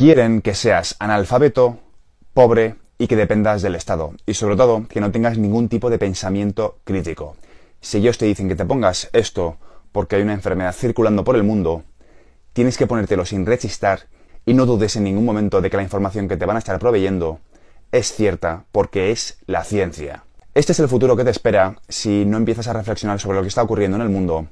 Quieren que seas analfabeto, pobre y que dependas del Estado. Y sobre todo, que no tengas ningún tipo de pensamiento crítico. Si ellos te dicen que te pongas esto porque hay una enfermedad circulando por el mundo, tienes que ponértelo sin rechistar y no dudes en ningún momento de que la información que te van a estar proveyendo es cierta porque es la ciencia. Este es el futuro que te espera si no empiezas a reflexionar sobre lo que está ocurriendo en el mundo,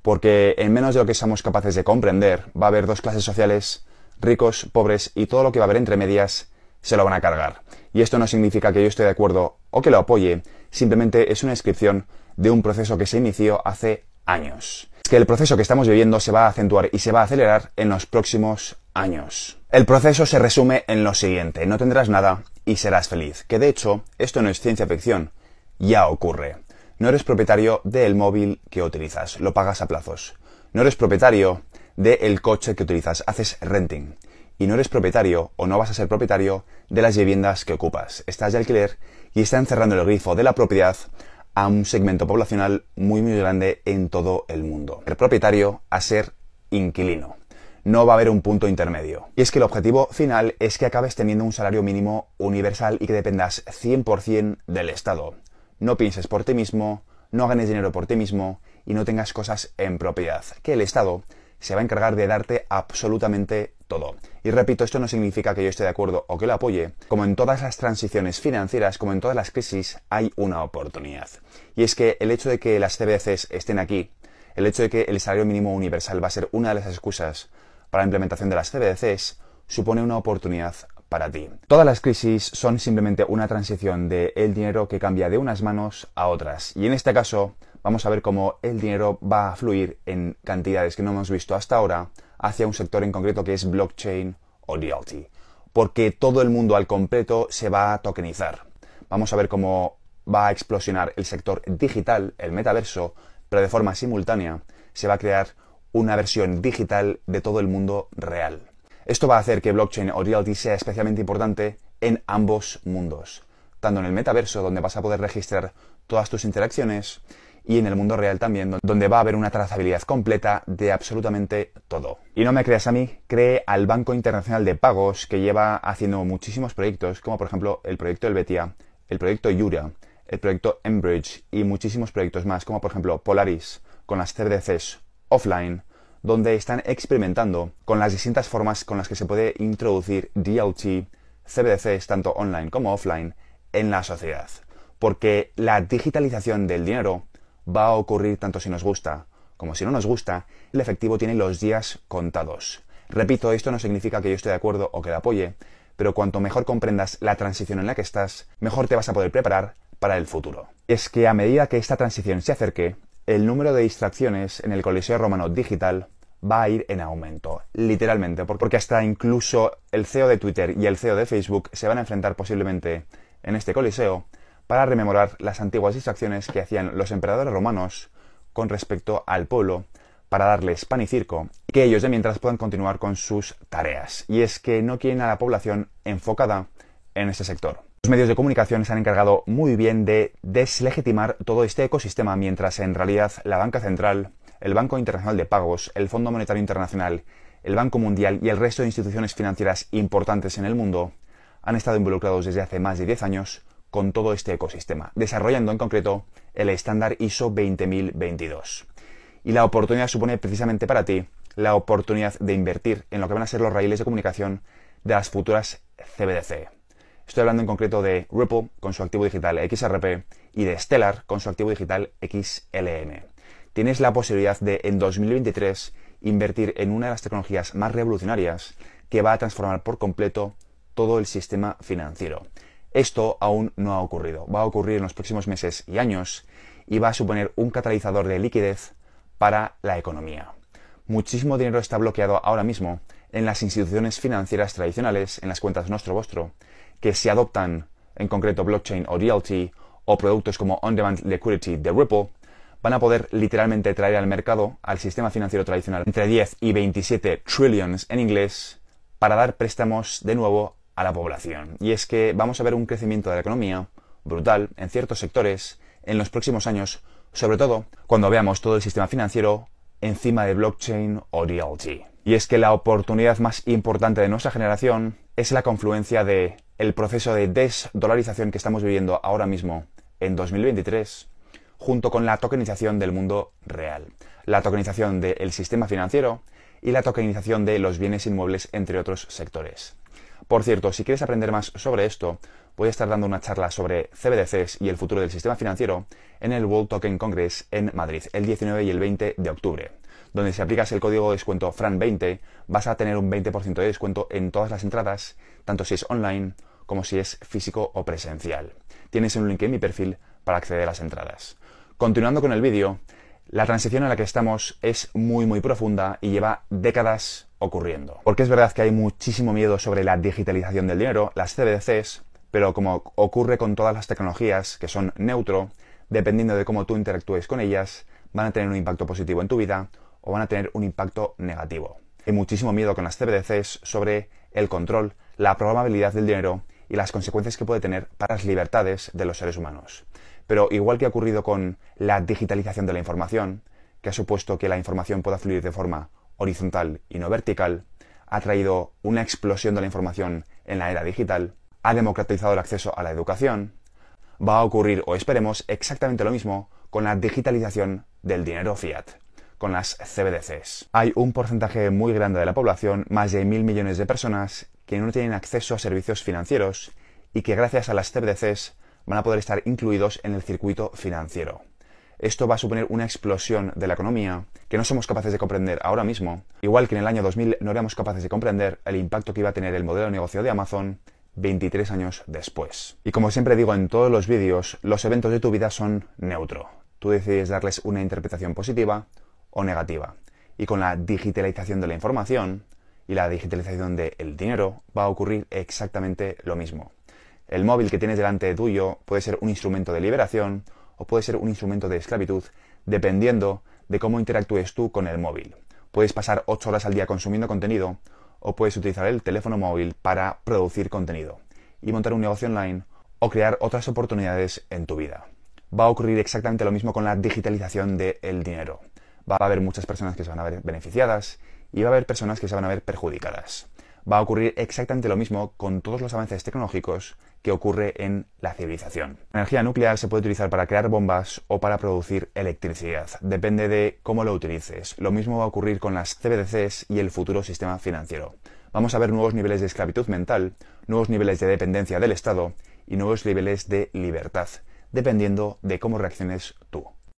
porque en menos de lo que seamos capaces de comprender va a haber dos clases sociales ricos, pobres y todo lo que va a haber entre medias, se lo van a cargar. Y esto no significa que yo esté de acuerdo o que lo apoye, simplemente es una inscripción de un proceso que se inició hace años. Es que el proceso que estamos viviendo se va a acentuar y se va a acelerar en los próximos años. El proceso se resume en lo siguiente, no tendrás nada y serás feliz, que de hecho esto no es ciencia ficción, ya ocurre. No eres propietario del móvil que utilizas, lo pagas a plazos. No eres propietario el coche que utilizas. Haces renting y no eres propietario o no vas a ser propietario de las viviendas que ocupas. Estás de alquiler y está cerrando el grifo de la propiedad a un segmento poblacional muy muy grande en todo el mundo. El propietario a ser inquilino. No va a haber un punto intermedio. Y es que el objetivo final es que acabes teniendo un salario mínimo universal y que dependas 100% del Estado. No pienses por ti mismo, no ganes dinero por ti mismo y no tengas cosas en propiedad. Que el Estado se va a encargar de darte absolutamente todo. Y repito, esto no significa que yo esté de acuerdo o que lo apoye. Como en todas las transiciones financieras, como en todas las crisis, hay una oportunidad. Y es que el hecho de que las CBDCs estén aquí, el hecho de que el salario mínimo universal va a ser una de las excusas para la implementación de las CBDCs, supone una oportunidad para ti. Todas las crisis son simplemente una transición de el dinero que cambia de unas manos a otras. Y en este caso, vamos a ver cómo el dinero va a fluir en cantidades que no hemos visto hasta ahora hacia un sector en concreto que es blockchain o DLT. Porque todo el mundo al completo se va a tokenizar. Vamos a ver cómo va a explosionar el sector digital, el metaverso, pero de forma simultánea se va a crear una versión digital de todo el mundo real. Esto va a hacer que blockchain o reality sea especialmente importante en ambos mundos, tanto en el metaverso, donde vas a poder registrar todas tus interacciones, y en el mundo real también, donde va a haber una trazabilidad completa de absolutamente todo. Y no me creas a mí, cree al Banco Internacional de Pagos que lleva haciendo muchísimos proyectos, como por ejemplo el proyecto Elvetia, el proyecto Yura, el proyecto Enbridge y muchísimos proyectos más, como por ejemplo Polaris, con las CDCs, Offline, donde están experimentando con las distintas formas con las que se puede introducir DLT, CBDCs, tanto online como offline, en la sociedad. Porque la digitalización del dinero va a ocurrir tanto si nos gusta como si no nos gusta, el efectivo tiene los días contados. Repito, esto no significa que yo esté de acuerdo o que lo apoye, pero cuanto mejor comprendas la transición en la que estás, mejor te vas a poder preparar para el futuro. Es que a medida que esta transición se acerque, el número de distracciones en el Coliseo Romano digital va a ir en aumento, literalmente, porque hasta incluso el CEO de Twitter y el CEO de Facebook se van a enfrentar posiblemente en este Coliseo para rememorar las antiguas distracciones que hacían los emperadores romanos con respecto al pueblo para darles pan y circo que ellos de mientras puedan continuar con sus tareas. Y es que no quieren a la población enfocada en este sector. Los medios de comunicación se han encargado muy bien de deslegitimar todo este ecosistema, mientras en realidad la Banca Central, el Banco Internacional de Pagos, el Fondo Monetario Internacional, el Banco Mundial y el resto de instituciones financieras importantes en el mundo han estado involucrados desde hace más de 10 años con todo este ecosistema, desarrollando en concreto el estándar ISO 20022. Y la oportunidad supone precisamente para ti la oportunidad de invertir en lo que van a ser los raíles de comunicación de las futuras CBDC. Estoy hablando en concreto de Ripple con su activo digital XRP y de Stellar con su activo digital XLM. Tienes la posibilidad de en 2023 invertir en una de las tecnologías más revolucionarias que va a transformar por completo todo el sistema financiero. Esto aún no ha ocurrido. Va a ocurrir en los próximos meses y años y va a suponer un catalizador de liquidez para la economía. Muchísimo dinero está bloqueado ahora mismo en las instituciones financieras tradicionales, en las cuentas nuestro vostro, que si adoptan en concreto blockchain o DLT o productos como On Demand Liquidity de Ripple, van a poder literalmente traer al mercado, al sistema financiero tradicional, entre 10 y 27 trillions en inglés, para dar préstamos de nuevo a la población. Y es que vamos a ver un crecimiento de la economía brutal en ciertos sectores en los próximos años, sobre todo cuando veamos todo el sistema financiero encima de blockchain o DLT. Y es que la oportunidad más importante de nuestra generación es la confluencia de el proceso de desdolarización que estamos viviendo ahora mismo en 2023 junto con la tokenización del mundo real, la tokenización del sistema financiero y la tokenización de los bienes inmuebles entre otros sectores. Por cierto, si quieres aprender más sobre esto, voy a estar dando una charla sobre CBDCs y el futuro del sistema financiero en el World Token Congress en Madrid, el 19 y el 20 de octubre, donde si aplicas el código de descuento FRAN20 vas a tener un 20% de descuento en todas las entradas, tanto si es online como si es físico o presencial. Tienes un link en mi perfil para acceder a las entradas. Continuando con el vídeo, la transición en la que estamos es muy muy profunda y lleva décadas ocurriendo. Porque es verdad que hay muchísimo miedo sobre la digitalización del dinero, las CBDCs, pero como ocurre con todas las tecnologías que son neutro, dependiendo de cómo tú interactúes con ellas, van a tener un impacto positivo en tu vida o van a tener un impacto negativo. Hay muchísimo miedo con las CBDCs sobre el control, la probabilidad del dinero y las consecuencias que puede tener para las libertades de los seres humanos. Pero igual que ha ocurrido con la digitalización de la información, que ha supuesto que la información pueda fluir de forma horizontal y no vertical, ha traído una explosión de la información en la era digital, ha democratizado el acceso a la educación, va a ocurrir o esperemos exactamente lo mismo con la digitalización del dinero fiat, con las CBDCs. Hay un porcentaje muy grande de la población, más de mil millones de personas, que no tienen acceso a servicios financieros y que gracias a las CBDCs van a poder estar incluidos en el circuito financiero esto va a suponer una explosión de la economía que no somos capaces de comprender ahora mismo, igual que en el año 2000 no éramos capaces de comprender el impacto que iba a tener el modelo de negocio de Amazon 23 años después. Y como siempre digo en todos los vídeos, los eventos de tu vida son neutro. Tú decides darles una interpretación positiva o negativa. Y con la digitalización de la información y la digitalización del dinero va a ocurrir exactamente lo mismo. El móvil que tienes delante de tuyo puede ser un instrumento de liberación o puede ser un instrumento de esclavitud, dependiendo de cómo interactúes tú con el móvil. Puedes pasar 8 horas al día consumiendo contenido o puedes utilizar el teléfono móvil para producir contenido y montar un negocio online o crear otras oportunidades en tu vida. Va a ocurrir exactamente lo mismo con la digitalización del dinero. Va a haber muchas personas que se van a ver beneficiadas y va a haber personas que se van a ver perjudicadas. Va a ocurrir exactamente lo mismo con todos los avances tecnológicos que ocurre en la civilización. La energía nuclear se puede utilizar para crear bombas o para producir electricidad. Depende de cómo lo utilices. Lo mismo va a ocurrir con las CBDCs y el futuro sistema financiero. Vamos a ver nuevos niveles de esclavitud mental, nuevos niveles de dependencia del Estado y nuevos niveles de libertad, dependiendo de cómo reacciones tú.